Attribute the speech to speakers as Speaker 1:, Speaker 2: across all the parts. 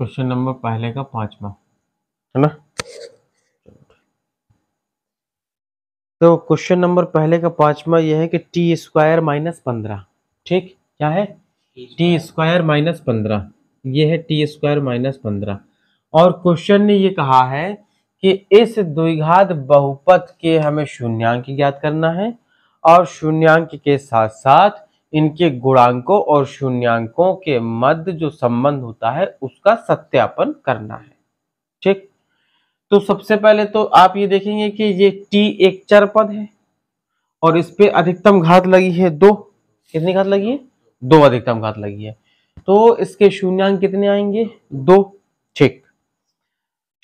Speaker 1: question number पहले का पांचवा है ना तो क्वेश्चन नंबर पहले का पांचवा यह है कि टी स्क्वायर माइनस पंद्रह ठीक क्या है टी स्क्वायर माइनस पंद्रह यह है टी स्क्वायर माइनस पंद्रह और क्वेश्चन ने यह कहा है कि इस द्विघात बहुपद के हमें शून्यांक ज्ञात करना है और शून्यांक के साथ साथ इनके गुणांकों और शून्यांकों के मध्य जो संबंध होता है उसका सत्यापन करना है ठीक तो सबसे पहले तो आप ये देखेंगे कि ये t एक चर पद है और इस पे अधिकतम घात लगी है दो कितनी घात लगी है दो अधिकतम घात लगी है तो इसके शून्यांक कितने आएंगे दो ठीक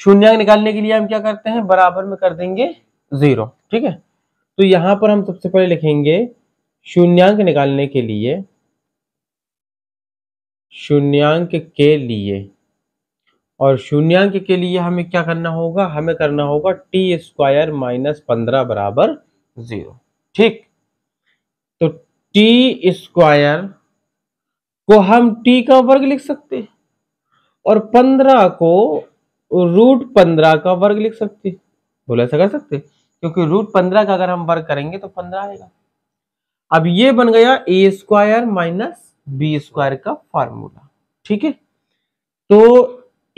Speaker 1: शून्यांक निकालने के लिए हम क्या करते हैं बराबर में कर देंगे जीरो ठीक है तो यहां पर हम सबसे पहले लिखेंगे शून्यांक निकालने के लिए शून्यांक के लिए और शून्यांक के लिए हमें क्या करना होगा हमें करना होगा टी स्क्वायर माइनस पंद्रह बराबर जीरो ठीक तो टी स्क्वायर को हम टी का वर्ग लिख सकते हैं और पंद्रह को रूट पंद्रह का वर्ग लिख सकते बोला ऐसा कर सकते क्योंकि रूट पंद्रह का अगर हम वर्ग करेंगे तो पंद्रह आएगा अब ये बन गया A square minus B square का फॉर्मूला ठीक है तो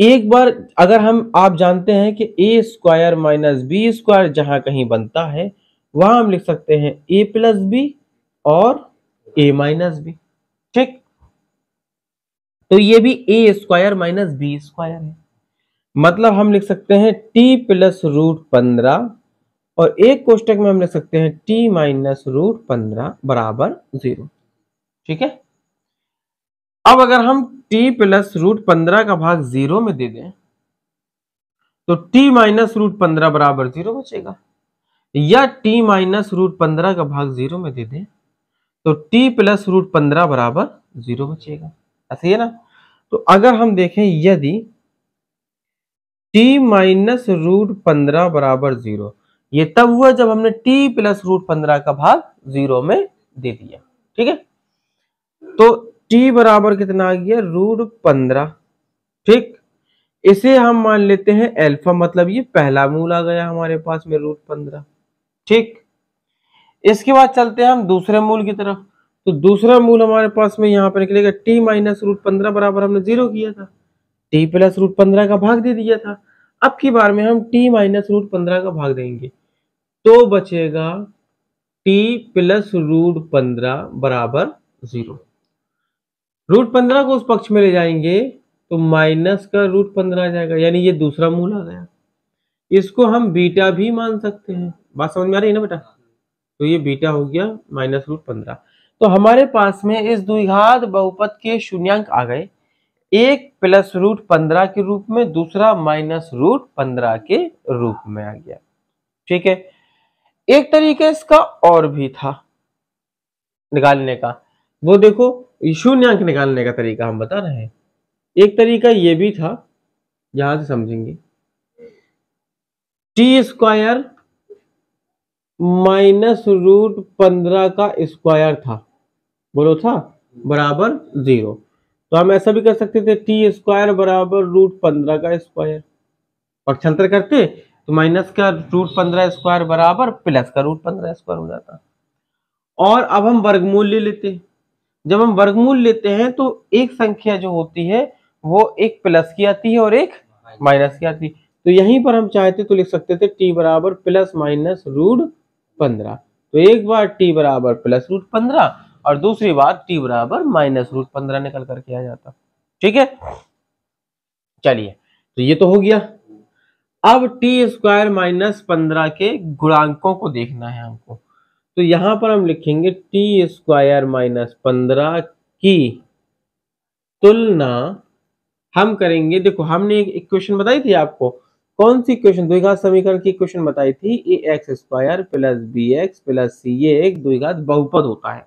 Speaker 1: एक बार अगर हम आप जानते हैं कि A square minus B square जहां कहीं बनता है वहां हम लिख सकते हैं ए प्लस बी और ए माइनस बी ठीक तो ये भी A square minus B square है मतलब हम लिख सकते हैं टी प्लस रूट पंद्रह और एक कोष्टक में हम लिख सकते हैं टी माइनस रूट पंद्रह बराबर जीरो ठीक है अब अगर हम टी प्लस रूट पंद्रह का भाग जीरो में दे दें तो टी माइनस रूट पंद्रह बराबर जीरो बचेगा या टी माइनस रूट पंद्रह का भाग जीरो में दे दें तो टी प्लस रूट पंद्रह बराबर जीरो बचेगा ऐसे है ना तो अगर हम देखें यदि टी माइनस रूट पंद्रह बराबर जीरो ये तब हुआ जब हमने t प्लस रूट पंद्रह का भाग जीरो में दे दिया ठीक है तो t बराबर कितना आ गया रूट पंद्रह ठीक इसे हम मान लेते हैं एल्फा मतलब ये पहला मूल आ गया हमारे पास में रूट पंद्रह ठीक इसके बाद चलते हैं हम दूसरे मूल की तरफ तो दूसरा मूल हमारे पास में यहाँ पर निकलेगा t माइनस रूट पंद्रह बराबर हमने जीरो किया था t प्लस रूट पंद्रह का भाग दे दिया था अब की बार में हम टी माइनस रूट पंद्रह का भाग देंगे तो बचेगा टी प्लस रूट पंद्रह बराबर जीरो रूट पंद्रह को उस पक्ष में ले जाएंगे तो माइनस का रूट पंद्रह आ जाएगा यानी ये दूसरा मूल आ गया इसको हम बीटा भी मान सकते हैं बात समझ में आ रही है ना बेटा तो ये बीटा हो गया माइनस रूट पंद्रह तो हमारे पास में इस द्विघात बहुपद के शून्यांक आ गए एक प्लस रूट पंद्रह के रूप में दूसरा माइनस रूट पंद्रह के रूप में आ गया ठीक है एक तरीके इसका और भी था निकालने का वो देखो शून्यंक निकालने का तरीका हम बता रहे हैं एक तरीका ये भी था यहां से समझेंगे टी स्क्वायर माइनस रूट पंद्रह का स्क्वायर था बोलो था बराबर जीरो तो हम ऐसा भी कर सकते थे टी स्क्वायर बराबर रूट पंद्रह का स्क्वायर पक्षांतर करते तो माइनस का रूट पंद्रह स्क्वायर बराबर प्लस का रूट पंद्रह स्क्वायर हो जाता और अब हम वर्गमूल ले लेते जब हम वर्गमूल लेते हैं तो एक संख्या जो होती है वो एक प्लस की आती है और एक माइनस की आती है तो यहीं पर हम चाहते तो लिख सकते थे टी बराबर प्लस माइनस रूट पंद्रह तो एक बार टी बराबर प्लस रूट पंद्रह और दूसरी बात टी बराबर माइनस रूट पंद्रह निकल करके आ जाता ठीक है चलिए तो ये तो हो गया अब टी स्क्वायर माइनस पंद्रह के गुणांकों को देखना है हमको तो यहां पर हम लिखेंगे टी स्क्वायर माइनस पंद्रह की तुलना हम करेंगे देखो हमने एक इक्वेशन बताई थी आपको कौन सी इक्वेशन द्विघात समीकरण की इक्वेशन बताई थी A X square plus B X plus C ए एक द्विघात बहुपद होता है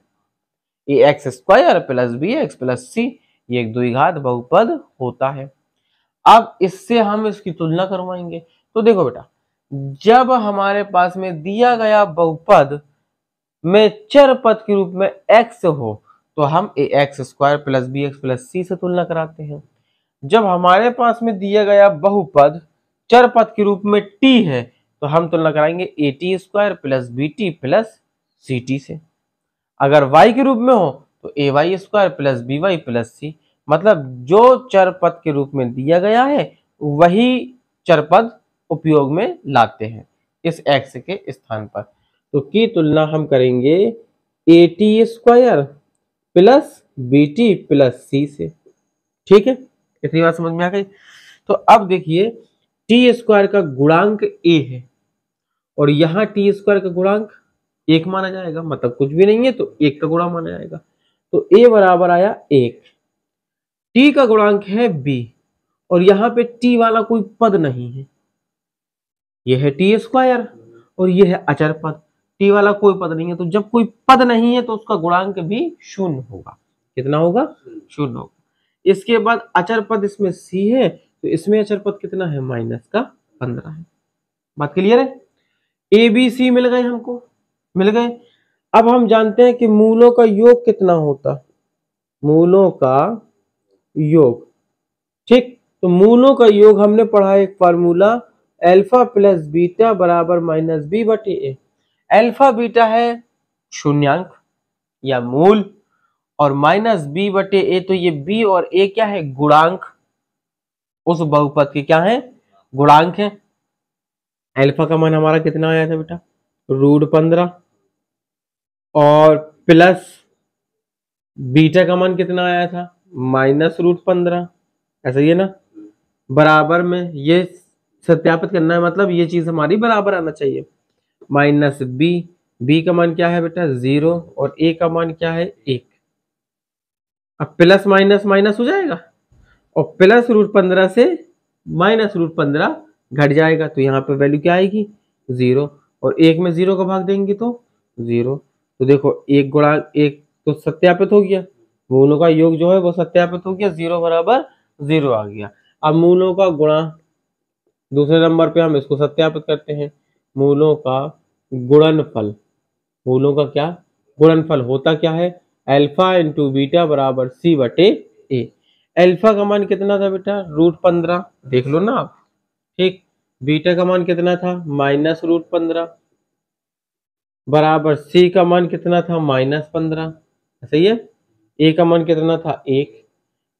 Speaker 1: ये X square plus B X plus C ये एक द्विघात बहुपद होता है अब इससे हम इसकी तुलना करवाएंगे तो देखो बेटा जब हमारे पास में दिया गया बहुपद में चर पद के रूप में एक्स हो तो हम A X square plus B X plus C से तुलना कराते हैं जब हमारे पास में दिया गया बहुपद चर पद के रूप में टी है तो हम तुलना कराएंगे A T square plus B T plus C T से अगर वाई के रूप में हो तो A Y square plus B Y plus C मतलब जो चरपद के रूप में दिया गया है वही चरपद उपयोग में लाते हैं इस एक्स के स्थान पर तो की तुलना हम करेंगे A T square plus B T plus C से ठीक है इतनी बात समझ में आ गई तो अब देखिए टी स्क्वायर का गुणांक ए है और यहाँ टी स्क्वायर का गुणांक एक माना जाएगा मतलब कुछ भी नहीं है तो एक का गुणा माना जाएगा तो ए बराबर आया एक टी का गुणांक है बी और यहां पे टी वाला कोई पद नहीं है यह है टी स्क्वायर और यह है अचर पद टी वाला कोई पद नहीं है तो जब कोई पद नहीं है तो उसका गुणांक भी शून्य होगा कितना होगा शून्य होगा इसके बाद अचर पद इसमें सी है तो इसमें अचर पद कितना है माइनस का पंद्रह है बात क्लियर है ए बी सी मिल गए हमको मिल गए अब हम जानते हैं कि मूलों का योग कितना होता मूलों का योग ठीक तो मूलों का योग हमने पढ़ा एक फार्मूला अल्फा प्लस बीटा बराबर माइनस बी बटे ए अल्फा बीटा है शून्यांक या मूल और माइनस बी बटे ए तो ये बी और ए क्या है गुणांक उस बहुपद के क्या है गुणांक है अल्फा का मान हमारा कितना आया था बेटा रूट पंद्रह और प्लस बीटा का मान कितना आया था माइनस रूट पंद्रह ऐसा ही है ना बराबर में ये सत्यापित करना है मतलब ये चीज हमारी बराबर आना चाहिए माइनस बी बी का मान क्या है बेटा जीरो और ए का मान क्या है एक अब प्लस माइनस माइनस हो जाएगा और प्लस रूट पंद्रह से माइनस रूट पंद्रह घट जाएगा तो यहाँ पे वैल्यू क्या आएगी जीरो और एक में जीरो का भाग देंगे तो जीरो तो देखो एक गुणांक एक तो सत्यापित हो गया मूलों का योग जो है वो सत्यापित हो गया जीरो बराबर जीरो आ गया अब मूलों का गुणा दूसरे नंबर पे हम इसको सत्यापित करते हैं मूलों का गुणनफल मूलों का क्या गुणनफल होता क्या है अल्फा इंटू बीटा बराबर सी बटे ए अल्फा का मान कितना था बेटा रूट पंद्रह देख लो ना आप ठीक बीटा का मान कितना था माइनस रूट पंद्रह बराबर सी का मान कितना था माइनस पंद्रह सही है ए का मान कितना था एक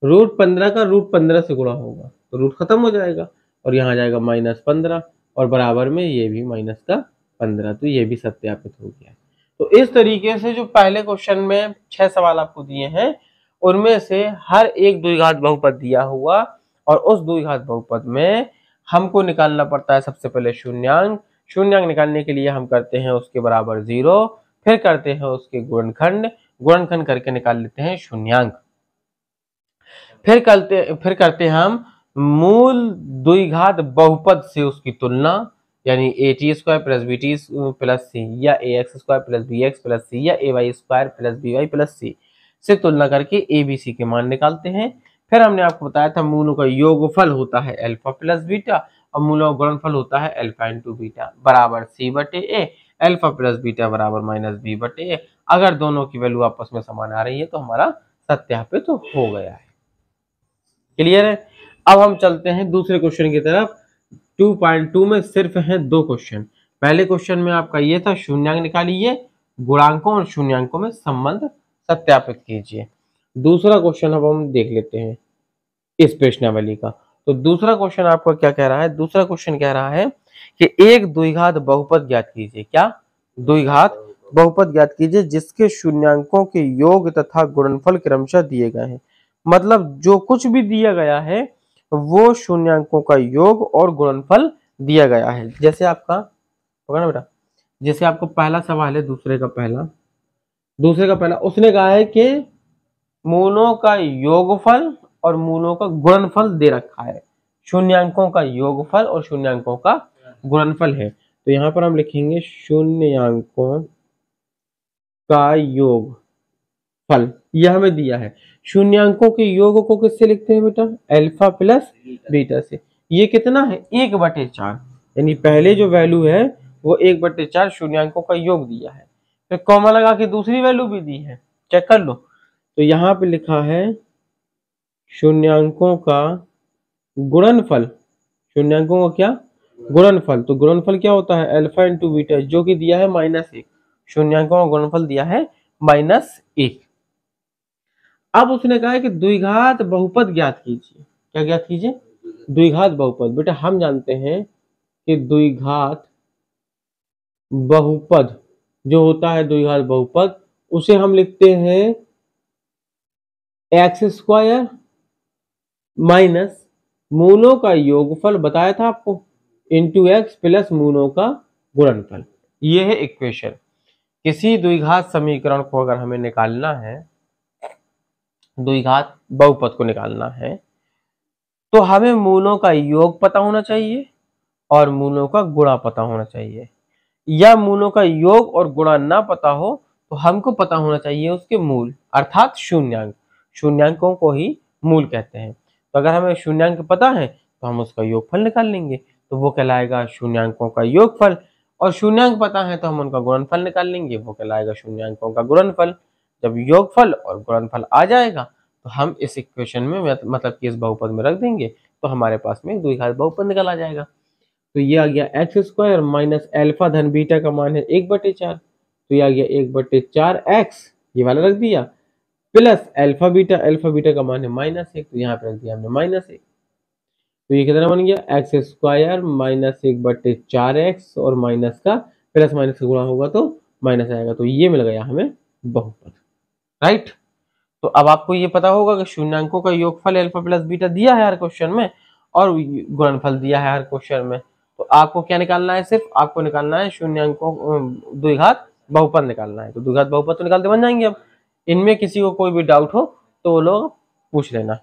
Speaker 1: रूट पंद्रह का रूट पंद्रह से गुणा होगा तो रूट खत्म हो जाएगा और यहाँ जाएगा माइनस पंद्रह और बराबर में ये भी माइनस का पंद्रह तो ये भी सत्यापित हो गया तो इस तरीके से जो पहले क्वेश्चन में छह सवाल आपको दिए हैं उनमें से हर एक द्विघात बहुपद दिया हुआ और उस द्विघात बहुपद में हमको निकालना पड़ता है सबसे पहले शून्यांक शून्यांक निकालने के लिए हम करते हैं उसके बराबर जीरो फिर करते हैं उसके गुणनखंड गुणनखंड करके निकाल लेते हैं शून्यंक फिर करते फिर करते हैं हम मूल द्विघात बहुपद से उसकी तुलना यानी A T square plus B T plus C या A X square plus B X plus C या A Y square plus B Y plus C से तुलना करके ए बी सी के मान निकालते हैं फिर हमने आपको बताया था मूलों का योगफल होता है अल्फा प्लस बीटा और मूल और गुणनफल होता है अल्फा इंटू बीटा बराबर सी बटे ए एल्फा प्लस बीटा बराबर माइनस बी बटे ए अगर दोनों की वैल्यू आपस में समान आ रही है तो हमारा सत्यापित तो हो गया है क्लियर है अब हम चलते हैं दूसरे क्वेश्चन की तरफ 2.2 में सिर्फ हैं दो क्वेश्चन पहले क्वेश्चन में आपका ये था शून्यांक निकालिए गुणांकों और शून्यांकों में संबंध सत्यापित कीजिए दूसरा क्वेश्चन अब हम देख लेते हैं इस प्रश्नावली का तो दूसरा क्वेश्चन आपका क्या कह रहा है दूसरा क्वेश्चन कह रहा है कि एक द्विघात बहुपद ज्ञात कीजिए क्या द्विघात बहुपद ज्ञात कीजिए जिसके शून्यांकों के योग तथा गुणनफल क्रमशः दिए गए हैं मतलब जो कुछ भी दिया गया है वो शून्यांकों का योग और गुणनफल दिया गया है जैसे आपका होगा ना बेटा जैसे आपको पहला सवाल है दूसरे का पहला दूसरे का पहला उसने कहा है कि मोनो का योगफल और मूलों का गुणनफल दे रखा है अंकों का योगफल और अंकों का गुणनफल है तो यहां पर हम लिखेंगे अंकों का योग फल यह हमें दिया है अंकों के योग को किससे लिखते हैं बेटा अल्फा प्लस बीटा से ये कितना है एक बटे चार यानी पहले जो वैल्यू है वो एक बटे चार अंकों का योग दिया है फिर कॉमा लगा के दूसरी वैल्यू भी दी है चेक कर लो तो यहाँ पे लिखा है शून्यांकों का गुणनफल शून्यांकों का क्या गुणनफल तो गुणनफल क्या होता है अल्फा इंटू बीटा जो कि दिया है माइनस एक शून्यांकों का गुणनफल दिया है माइनस एक अब उसने कहा है कि द्विघात बहुपद ज्ञात कीजिए क्या ज्ञात कीजिए द्विघात बहुपद बेटा हम जानते हैं कि द्विघात बहुपद जो होता है द्विघात बहुपद उसे हम लिखते हैं एक्स स्क्वायर माइनस मूनों का योगफल बताया था आपको इंटू एक्स प्लस मूनों का गुणनफल ये है इक्वेशन किसी द्विघात समीकरण को अगर हमें निकालना है द्विघात बहुपद को निकालना है तो हमें मूलों का योग पता होना चाहिए और मूलों का गुणा पता होना चाहिए या मूलों का योग और गुणा ना पता हो तो हमको पता होना चाहिए उसके मूल अर्थात शून्यांक शून्यांकों को ही मूल कहते हैं तो अगर हमें शून्यंक पता है तो हम उसका योगफल निकाल लेंगे तो वो कहलाएगा शून्यंकों का योगफल और शून्यंक पता है तो हम उनका गुणनफल निकाल लेंगे वो कहलाएगा शून्यंकों का गुणनफल जब योगफल और गुणनफल आ जाएगा तो हम इस इक्वेशन में मतलब कि इस बहुपद में रख देंगे तो हमारे पास में दो द्विघात बहुपद निकल आ जाएगा तो ये आ गया एक्स स्क्वायर माइनस एल्फा धन बीटा का मान है एक बटे चार तो ये आ गया एक बटे चार एक्स ये वाला रख दिया plus alpha beta alpha beta का मान है माइनस एक तो यहाँ पे रख दिया हमने माइनस एक तो ये कितना बन गया एक्स स्क्वायर माइनस एक बटे चार एक्स और माइनस का प्लस माइनस का गुणा होगा तो माइनस आएगा तो ये मिल गया हमें बहुपद राइट तो अब आपको ये पता होगा कि शून्यांकों का योगफल अल्फा प्लस बीटा दिया है हर क्वेश्चन में और गुणनफल दिया है हर क्वेश्चन में तो आपको क्या निकालना है सिर्फ आपको निकालना है शून्यांकों द्विघात बहुपद निकालना है तो द्विघात बहुपद तो निकालते बन जाएंगे अब इनमें किसी को कोई भी डाउट हो तो वो लोग पूछ लेना